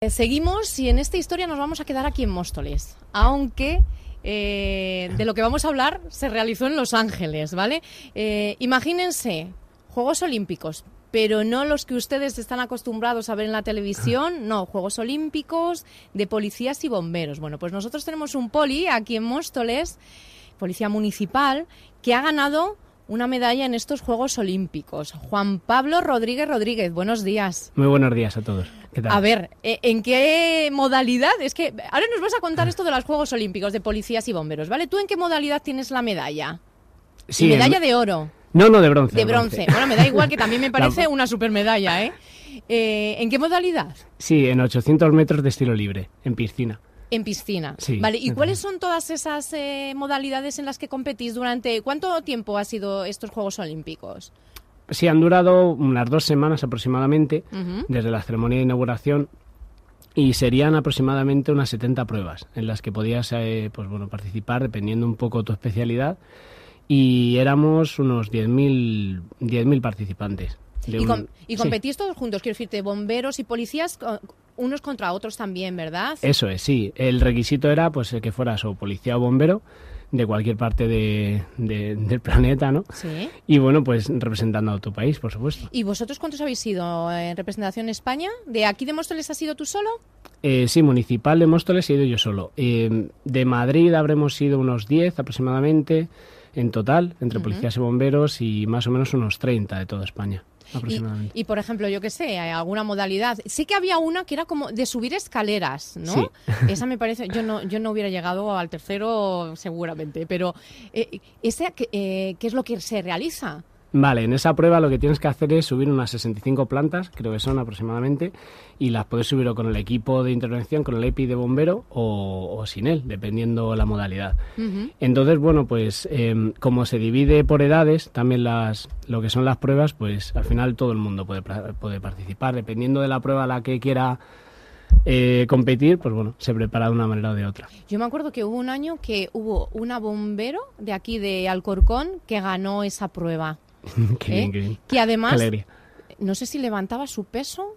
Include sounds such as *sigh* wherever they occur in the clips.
Eh, seguimos y en esta historia nos vamos a quedar aquí en Móstoles, aunque eh, de lo que vamos a hablar se realizó en Los Ángeles, ¿vale? Eh, imagínense, Juegos Olímpicos, pero no los que ustedes están acostumbrados a ver en la televisión, no, Juegos Olímpicos de policías y bomberos. Bueno, pues nosotros tenemos un poli aquí en Móstoles, policía municipal, que ha ganado una medalla en estos Juegos Olímpicos. Juan Pablo Rodríguez Rodríguez, buenos días. Muy buenos días a todos. A ver, eh, ¿en qué modalidad? Es que ahora nos vas a contar ah. esto de los Juegos Olímpicos de policías y bomberos, ¿vale? ¿Tú en qué modalidad tienes la medalla? Sí, medalla de oro. No, no, de bronce. De bronce. ahora me da igual que también me *laughs* parece una super medalla, ¿eh? ¿eh? ¿En qué modalidad? Sí, en 800 metros de estilo libre, en piscina. En piscina. vale. ¿Y cuáles son todas esas eh, modalidades en las que competís durante cuánto tiempo ha sido estos Juegos Olímpicos? Sí, han durado unas dos semanas aproximadamente, desde la ceremonia de inauguración, y serían aproximadamente unas 70 pruebas en las que podías eh, pues, bueno, participar dependiendo un poco tu especialidad, y éramos unos 10.000 10 participantes. ¿Y, ¿Y, competís todos juntos? Quiero decirte, bomberos y policías unos contra otros también, ¿verdad? Eso es, sí. El requisito era pues que fueras o policía o bombero de cualquier parte de, del planeta, ¿no? Sí. Y bueno, pues representando a tu país, por supuesto. ¿Y vosotros cuántos habéis sido eh, en representación en España? ¿De aquí de Móstoles has sido tú solo? Eh, sí, municipal de Móstoles he ido yo solo. Eh, de Madrid habremos sido unos 10 aproximadamente en total, entre policías y bomberos, y más o menos unos 30 de toda España. Y, por ejemplo, yo que sé, alguna modalidad. Sí que había una que era como de subir escaleras, ¿no? *laughs* Esa me parece, yo no, yo no hubiera llegado al tercero seguramente, pero eh, eh, ¿qué es lo que se realiza? Vale, en esa prueba lo que tienes que hacer es subir unas 65 plantas, creo que son aproximadamente, y las puedes subir o con el equipo de intervención, con el EPI de bombero o, sin él, dependiendo la modalidad. Entonces, bueno, pues em, como se divide por edades, también las, lo que son las pruebas, pues al final todo el mundo puede, puede participar, dependiendo de la prueba a la que quiera eh, competir, pues bueno, se prepara de una manera o de otra. Yo me acuerdo que hubo un año que hubo una bombero de aquí de Alcorcón que ganó esa prueba. *laughs* ¿Eh? Que además, no sé si levantaba su peso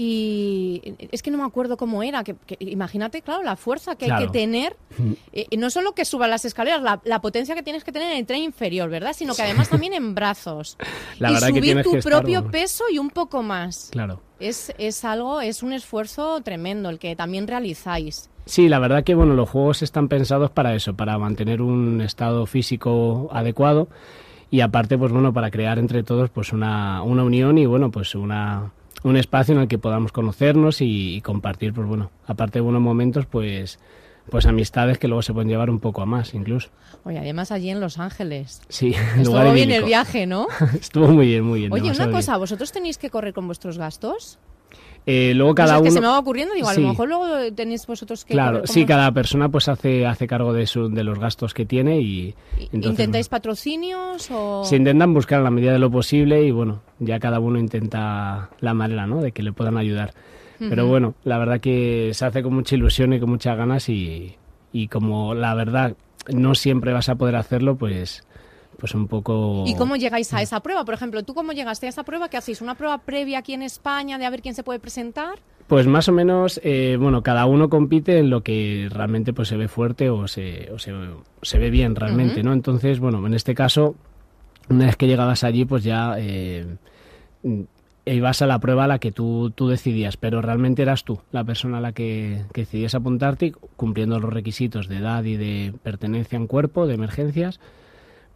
y es que no me acuerdo cómo era, que, imagínate, claro, la fuerza que hay que tener, mm. eh, no solo que suba las escaleras, la, potencia que tienes que tener en el tren inferior, ¿verdad? Sino que además también en *laughs* brazos. La y subir tu propio peso y un poco más. Claro. Es, es algo, es un esfuerzo tremendo el que también realizáis. Sí, la verdad que bueno, los juegos están pensados para eso, para mantener un estado físico adecuado y aparte, pues bueno, para crear entre todos pues una, una unión y bueno, pues una, un espacio en el que podamos conocernos y, compartir, pues bueno, aparte de unos momentos, pues pues amistades que luego se pueden llevar un poco a más incluso. Oye, además allí en Los Ángeles. Sí, *laughs* Estuvo bien el viaje, ¿no? *laughs* Estuvo muy bien, muy bien. Oye, una cosa, ¿vosotros tenéis que correr con vuestros gastos? Eh, luego cada que uno... se me va ocurriendo, a lo mejor luego tenéis vosotros que... Claro, sí, cada persona pues hace, hace cargo de, de los gastos que tiene y... ¿Intentáis patrocinios o...? Se intentan buscar a la medida de lo posible y bueno, ya cada uno intenta la manera, ¿no?, de que le puedan ayudar. Pero bueno, la verdad que se hace con mucha ilusión y con muchas ganas y como la verdad no siempre vas a poder hacerlo, pues pues un poco... ¿Y cómo llegáis a esa prueba? Por ejemplo, ¿tú cómo llegaste a esa prueba? ¿Qué hacéis? ¿Una prueba previa aquí en España de a ver quién se puede presentar? Pues más o menos, eh, bueno, cada uno compite en lo que realmente pues se ve fuerte o se, se, ve bien realmente, ¿no? Entonces, bueno, en este caso, una vez que llegabas allí, pues ya... Eh, ibas a la prueba a la que tú, tú decidías, pero realmente eras tú la persona a la que, que decidías apuntarte, cumpliendo los requisitos de edad y de pertenencia en cuerpo, de emergencias,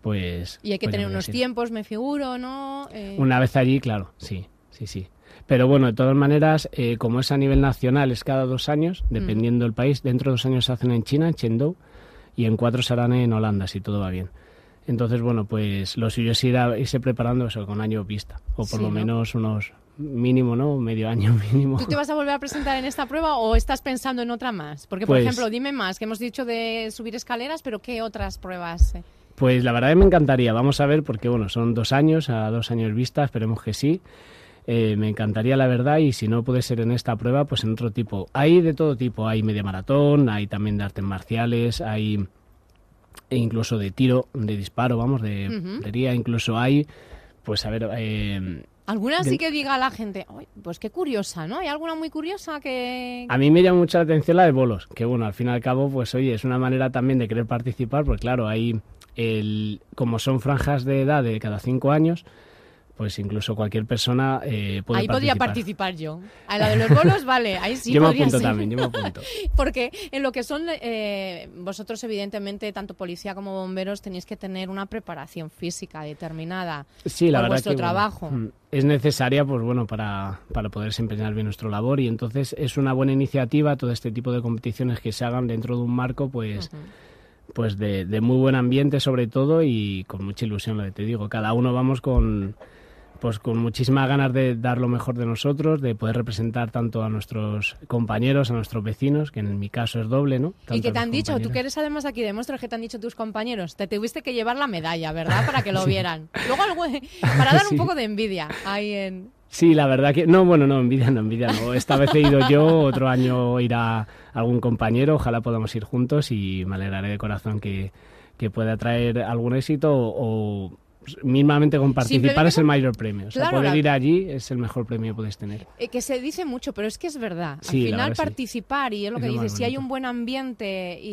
pues... Y hay que tener unos tiempos, me figuro, ¿no? Eh, Una vez allí, claro, sí, sí, sí. Pero bueno, de todas maneras, eh, como es a nivel nacional, es cada dos años, dependiendo del país. Dentro de dos años se hacen en China, en Chengdu, y en cuatro se harán en Holanda, si todo va bien. Entonces, bueno, pues lo suyo es irse preparando eso con año vista, o por lo menos unos mínimo, ¿no? Medio año *laughs* mínimo. ¿Tú te vas a volver a presentar en esta prueba o estás pensando en otra más? Porque, por pues ejemplo, dime más, que hemos dicho de subir escaleras, pero ¿qué otras pruebas? Eh? Pues la verdad me encantaría, vamos a ver, porque bueno, son dos años, a dos años vista, esperemos que sí. Eh, me encantaría la verdad y si no puede ser en esta prueba, pues en otro tipo. Hay de todo tipo, hay media maratón, hay también de artes marciales, hay incluso de tiro, de disparo, vamos, de uh incluso hay, pues a ver... Eh, alguna sí que diga la gente, pues qué curiosa, ¿no? Hay alguna muy curiosa que... A mí me llama mucho la atención la de bolos, que bueno, al fin y al cabo, pues oye, es una manera también de querer participar, porque claro, hay como son franjas de edad de cada cinco años, pues incluso cualquier persona eh, puede Ahí podría participar yo. A la de los bolos, vale, ahí sí *laughs* yo me apunto también, yo apunto. Porque en lo que son, eh, vosotros evidentemente, tanto policía como bomberos, tenéis que tener una preparación física determinada sí, vuestro trabajo. Mm, es necesaria, pues bueno, para, para poder desempeñar bien nuestro labor y entonces es una buena iniciativa todo este tipo de competiciones que se hagan dentro de un marco, pues pues de, muy buen ambiente sobre todo y con mucha ilusión, lo que te digo. Cada uno vamos con pues con muchísimas ganas de dar lo mejor de nosotros, de poder representar tanto a nuestros compañeros, a nuestros vecinos, que en mi caso es doble, ¿no? y que te han dicho, tú que eres además aquí de que te han dicho tus compañeros, te tuviste que llevar la medalla, ¿verdad? Para que lo *laughs* vieran. Luego algo, *laughs* para dar un poco de envidia ahí en, Sí, la verdad que. No, bueno, no, envidia no, envidia no. Esta vez he ido yo, otro año irá algún compañero, ojalá podamos ir juntos y me alegraré de corazón que, que pueda traer algún éxito o, pues, mínimamente con participar es el mayor premio. O sea, poder ir allí es el mejor premio que puedes tener. Eh, que se dice mucho, pero es que es verdad. Al final participar, y es lo que dices, si hay un buen ambiente y,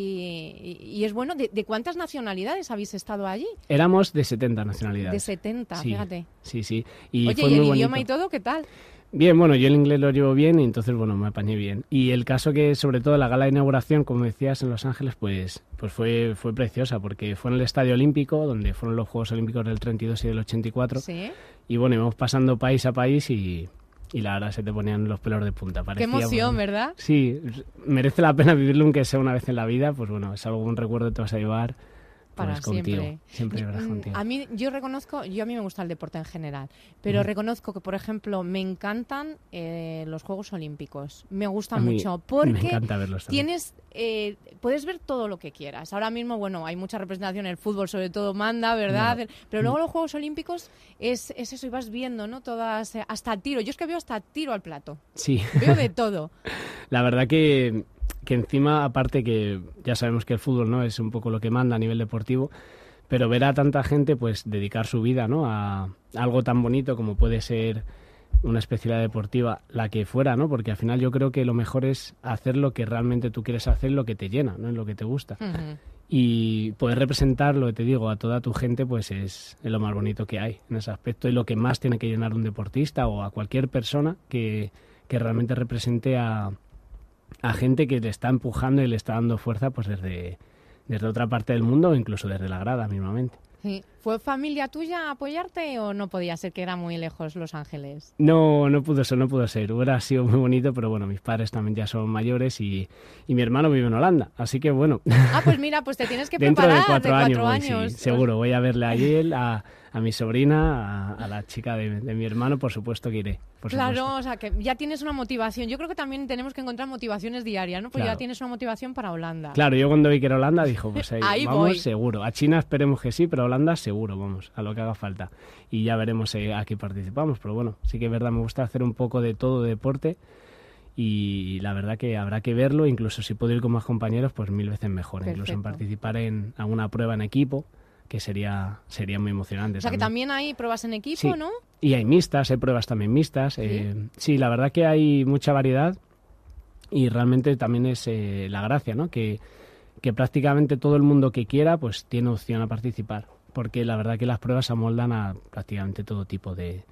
es bueno, ¿De, cuántas nacionalidades habéis estado allí? Éramos de 70 nacionalidades. De 70, fíjate. Sí, sí. Y Oye, ¿y el idioma y todo qué tal? Bien, bueno, yo el inglés lo llevo bien y entonces, bueno, me apañé bien. Y el caso que, sobre todo, la gala de inauguración, como decías, en Los Ángeles, pues, pues fue, fue preciosa, porque fue en el Estadio Olímpico, donde fueron los Juegos Olímpicos del 32 y del 84. Sí. Y bueno, íbamos pasando país a país y, la verdad se te ponían los pelos de punta. Qué emoción, ¿verdad? Sí, merece la pena vivirlo, aunque sea una vez en la vida, pues bueno, es algún recuerdo que te vas a llevar para siempre. Siempre mm, contigo. A mí, yo reconozco, yo a mí me gusta el deporte en general, pero reconozco que, por ejemplo, me encantan eh, los Juegos Olímpicos. Me gusta mucho porque tienes, eh, puedes ver todo lo que quieras. Ahora mismo, bueno, hay mucha representación, en el fútbol sobre todo manda, ¿verdad? Pero luego mm. los Juegos Olímpicos es, eso y vas viendo, ¿no? Todas, eh, hasta tiro. Yo es que veo hasta tiro al plato. Sí. Veo de *laughs* todo. La verdad que que encima, aparte que ya sabemos que el fútbol no es un poco lo que manda a nivel deportivo, pero ver a tanta gente pues dedicar su vida ¿no? a algo tan bonito como puede ser una especialidad deportiva, la que fuera, ¿no? Porque al final yo creo que lo mejor es hacer lo que realmente tú quieres hacer, lo que te llena, ¿no? lo que te gusta. Y poder representar lo que te digo a toda tu gente, pues es lo más bonito que hay en ese aspecto y lo que más tiene que llenar un deportista o a cualquier persona que, que realmente represente a, a gente que le está empujando y le está dando fuerza pues desde, desde otra parte del mundo incluso desde la grada mismamente. Sí. ¿Fue familia tuya apoyarte o no podía ser que era muy lejos Los Ángeles? No, no pudo ser, no pudo ser. Hubiera sido muy bonito, pero bueno, mis padres también ya son mayores y, y mi hermano vive en Holanda, así que bueno. Ah, pues mira, pues te tienes que preparar *laughs* Dentro de cuatro, años. seguro, voy a verle a él, a, a mi sobrina, a, la chica de, mi hermano, por supuesto que iré. claro, o sea, que ya tienes una motivación. Yo creo que también tenemos que encontrar motivaciones diarias, ¿no? pues ya tienes una motivación para Holanda. Claro, yo cuando vi que era Holanda dijo, *laughs* pues ahí, vamos seguro. A China esperemos que sí, pero Holanda seguro, vamos, a lo que haga falta. Y ya veremos eh, a qué participamos, pero bueno, sí que es verdad, me gusta hacer un poco de todo deporte y la verdad que habrá que verlo, incluso si puedo ir con más compañeros, pues mil veces mejor, incluso en participar en alguna prueba en equipo que sería, sería muy emocionante. O sea que también hay pruebas en equipo, ¿no? Y hay mixtas, hay pruebas también mixtas. Eh, sí, la verdad que hay mucha variedad y realmente también es eh, la gracia, ¿no? Que, que prácticamente todo el mundo que quiera pues tiene opción a participar, porque la verdad que las pruebas se amoldan a prácticamente todo tipo de,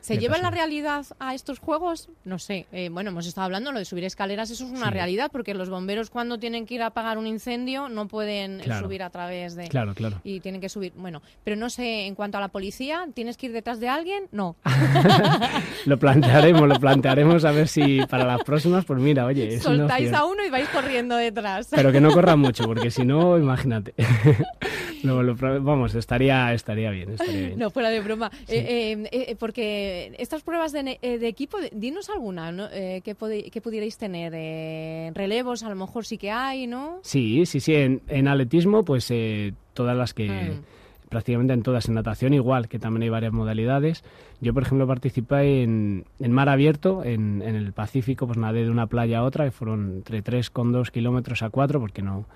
¿Se lleva la realidad a estos juegos? No sé. Eh, bueno, hemos estado hablando lo de subir escaleras, eso es una realidad, porque los bomberos cuando tienen que ir a apagar un incendio no pueden eh, subir a través de... Claro, claro. Y tienen que subir. Bueno, pero no sé, en cuanto a la policía, ¿tienes que ir detrás de alguien? No. *laughs* lo plantearemos, lo plantearemos a ver si para las próximas, pues mira, oye... Soltáis a uno y vais corriendo detrás. pero que no corran *laughs* mucho, porque si no, imagínate. *laughs* vamos, estaría, estaría bien, estaría bien. No, fuera de broma. Eh, porque eh, estas pruebas de, eh, equipo, dinos alguna ¿no? Eh, que, pudierais tener. relevos, a lo mejor sí que hay, ¿no? Sí, sí, sí. En, atletismo, pues todas las que. Mm. prácticamente en todas, en natación igual, que también hay varias modalidades. Yo, por ejemplo, participé en, mar abierto, en, el Pacífico, pues nadé de una playa a otra, que fueron entre 3,2 kilómetros a 4, porque no,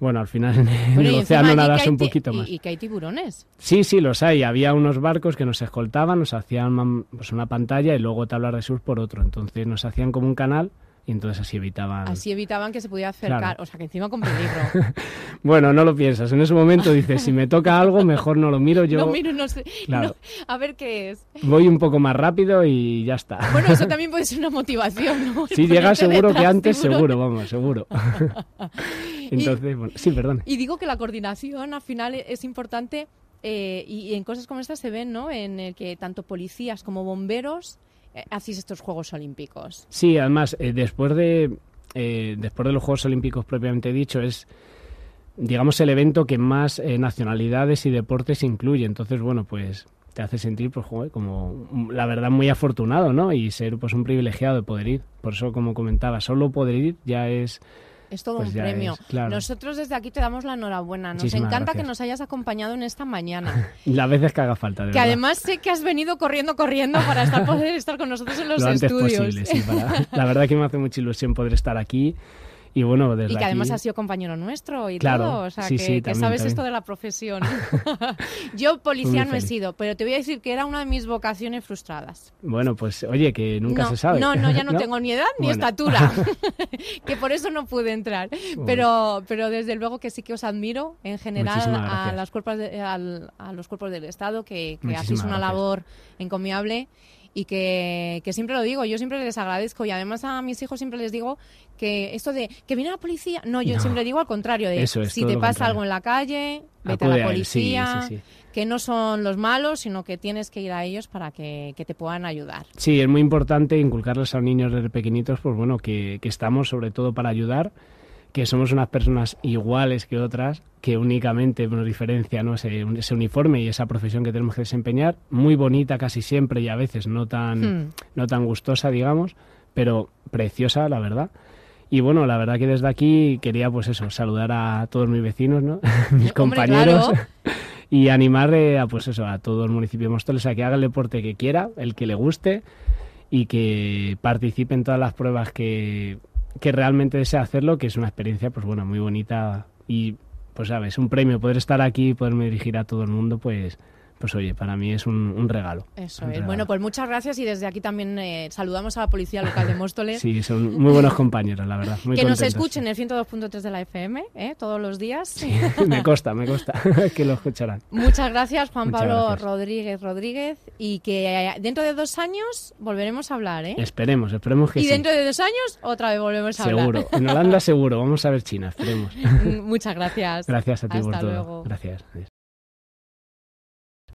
bueno, al final *laughs* en el océano nadas un poquito más. Y, que hay tiburones. Sí, sí, los hay. Había unos barcos que nos escoltaban, nos hacían pues, una pantalla y luego tabla de surf por otro. Entonces nos hacían como un canal y entonces así evitaban... Así evitaban que se pudiera acercar, o sea que encima con peligro. *laughs* bueno, no lo piensas, en ese momento dices, si me toca algo, mejor no lo miro yo. No miro, no sé, a ver qué es. Voy un poco más rápido y ya está. bueno, eso también puede ser una motivación, ¿no? *laughs* Sí, llega seguro que antes, seguro, vamos, seguro. *laughs* entonces, bueno, sí, perdón. Y digo que la coordinación al final es importante... Eh, y, en cosas como estas se ven, ¿no? En el que tanto policías como bomberos eh, hacéis estos Juegos Olímpicos. Sí, además, eh, después, de, eh, después de los Juegos Olímpicos propiamente dicho, es digamos el evento que más nacionalidades y deportes incluye. Entonces, bueno, pues te hace sentir pues como mm, la verdad muy afortunado, ¿no? Y ser pues un privilegiado de poder ir. Por eso, como comentaba, solo poder ir ya es es todo pues un premio. Nosotros desde aquí te damos la enhorabuena. Nos encanta que nos hayas acompañado en esta mañana. *laughs* Las veces que haga falta. que además sé que has venido corriendo, corriendo para estar, *laughs* poder estar con nosotros en los estudios. *laughs* La verdad que me hace mucha ilusión poder estar aquí. Y bueno, Y que además ha sido compañero nuestro y claro, todo, o sea, que, sabes esto de la profesión. *laughs* *laughs* Yo policía no he sido, pero te voy a decir que era una de mis vocaciones frustradas. Bueno, pues oye, que nunca se sabe. No, no, ya no, *laughs* tengo ni edad ni estatura, que por eso no pude entrar. Pero, pero desde luego que sí que os admiro en general a, las a, los cuerpos del Estado, que, que hacéis una labor encomiable y que, que, siempre lo digo, yo siempre les agradezco y además a mis hijos siempre les digo que esto de que viene la policía, no, yo siempre digo al contrario, de eso si te pasa algo en la calle, vete a la policía, que no son los malos, sino que tienes que ir a ellos para que, te puedan ayudar. Sí, es muy importante inculcarles a los niños desde pequeñitos, pues bueno, que estamos sobre todo para ayudar que somos unas personas iguales que otras, que únicamente nos diferencia ¿no? ese, uniforme y esa profesión que tenemos que desempeñar, muy bonita casi siempre y a veces no tan, hmm. no tan gustosa, digamos, pero preciosa, la verdad. Y bueno, la verdad que desde aquí quería, pues eso, saludar a todos mis vecinos, *laughs* mis compañeros. *laughs* Y animar eh, a, pues eso, a todo el municipio de Mostoles a que haga el deporte que quiera, el que le guste, y que participe en todas las pruebas que, que realmente desea hacerlo, que es una experiencia, pues bueno, muy bonita y, pues sabes, un premio poder estar aquí y poderme dirigir a todo el mundo, pues pues oye, para mí es un, regalo. Eso es. Bueno, pues muchas gracias y desde aquí también eh, saludamos a la Policía Local de Móstoles. sí, son muy buenos compañeros, la verdad. que nos escuchen el 102.3 de la FM ¿eh? todos los días. me costa, *laughs* me consta *laughs* que lo escucharán. Muchas gracias, Juan Pablo Rodríguez Rodríguez, y que eh, dentro de dos años volveremos a hablar. ¿eh? Esperemos, esperemos que Y dentro de dos años otra vez volvemos a hablar. Seguro, en Holanda seguro, vamos a ver China, esperemos. *laughs* muchas gracias. Gracias a ti Hasta por luego. todo. Gracias.